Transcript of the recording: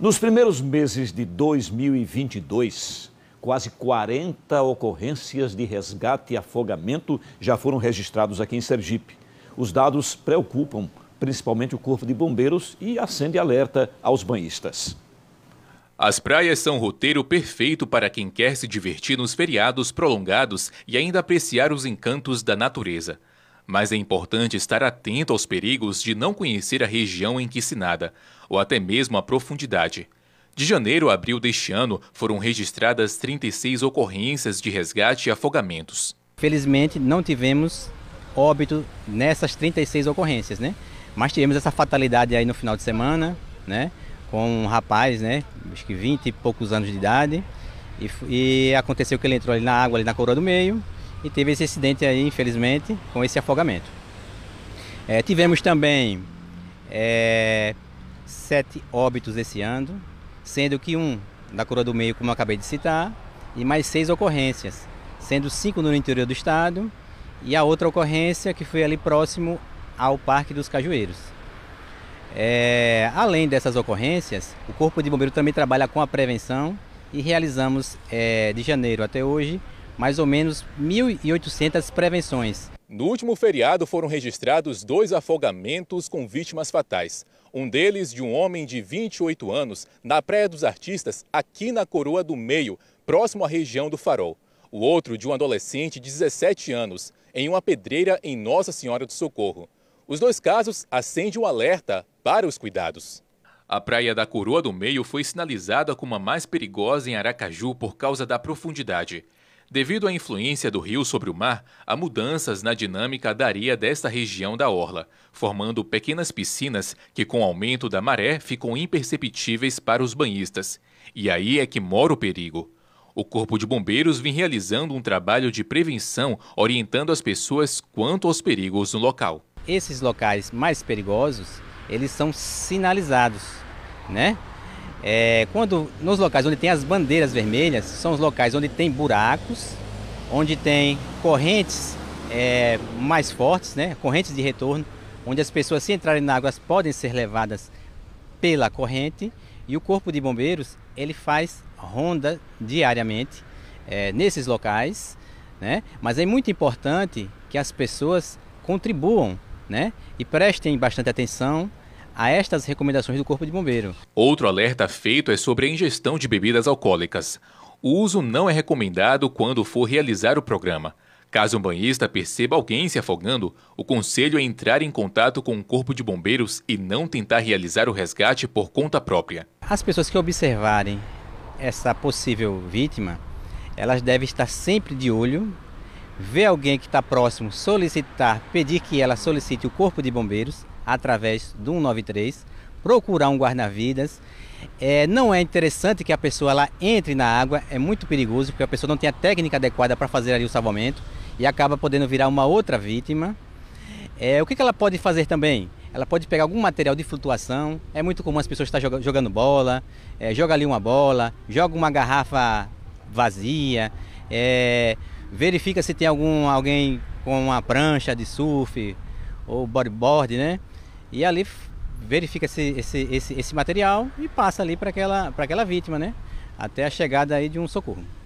Nos primeiros meses de 2022, quase 40 ocorrências de resgate e afogamento já foram registrados aqui em Sergipe. Os dados preocupam principalmente o Corpo de Bombeiros e acende alerta aos banhistas. As praias são roteiro perfeito para quem quer se divertir nos feriados prolongados e ainda apreciar os encantos da natureza. Mas é importante estar atento aos perigos de não conhecer a região em que se nada, ou até mesmo a profundidade. De janeiro a abril deste ano, foram registradas 36 ocorrências de resgate e afogamentos. Felizmente, não tivemos óbito nessas 36 ocorrências, né? Mas tivemos essa fatalidade aí no final de semana, né? Com um rapaz, né? Acho que 20 e poucos anos de idade. E, e aconteceu que ele entrou ali na água, ali na coroa do meio e teve esse acidente aí, infelizmente, com esse afogamento. É, tivemos também é, sete óbitos esse ano, sendo que um da Coroa do Meio, como eu acabei de citar, e mais seis ocorrências, sendo cinco no interior do estado e a outra ocorrência que foi ali próximo ao Parque dos Cajueiros. É, além dessas ocorrências, o Corpo de Bombeiro também trabalha com a prevenção e realizamos é, de janeiro até hoje mais ou menos 1.800 prevenções. No último feriado foram registrados dois afogamentos com vítimas fatais. Um deles de um homem de 28 anos na Praia dos Artistas, aqui na Coroa do Meio, próximo à região do Farol. O outro de um adolescente de 17 anos, em uma pedreira em Nossa Senhora do Socorro. Os dois casos acendem o um alerta para os cuidados. A Praia da Coroa do Meio foi sinalizada como a mais perigosa em Aracaju por causa da profundidade. Devido à influência do rio sobre o mar, há mudanças na dinâmica da areia desta região da orla, formando pequenas piscinas que, com o aumento da maré, ficam imperceptíveis para os banhistas. E aí é que mora o perigo. O Corpo de Bombeiros vem realizando um trabalho de prevenção, orientando as pessoas quanto aos perigos no local. Esses locais mais perigosos, eles são sinalizados, né? É, quando nos locais onde tem as bandeiras vermelhas, são os locais onde tem buracos, onde tem correntes é, mais fortes, né? correntes de retorno, onde as pessoas se entrarem na água podem ser levadas pela corrente e o corpo de bombeiros ele faz ronda diariamente é, nesses locais, né? Mas é muito importante que as pessoas contribuam, né? E prestem bastante atenção a estas recomendações do Corpo de Bombeiro. Outro alerta feito é sobre a ingestão de bebidas alcoólicas. O uso não é recomendado quando for realizar o programa. Caso um banhista perceba alguém se afogando, o conselho é entrar em contato com o um corpo de bombeiros e não tentar realizar o resgate por conta própria. As pessoas que observarem essa possível vítima, elas devem estar sempre de olho, ver alguém que está próximo, solicitar, pedir que ela solicite o corpo de bombeiros através do 193, procurar um guarda-vidas. É, não é interessante que a pessoa ela entre na água, é muito perigoso, porque a pessoa não tem a técnica adequada para fazer ali o salvamento e acaba podendo virar uma outra vítima. É, o que, que ela pode fazer também? Ela pode pegar algum material de flutuação. É muito comum as pessoas estar jogando bola, é, joga ali uma bola, joga uma garrafa vazia, é, verifica se tem algum alguém com uma prancha de surf ou bodyboard, né? E ali verifica esse, esse, esse, esse material e passa ali para aquela, aquela vítima, né? Até a chegada aí de um socorro.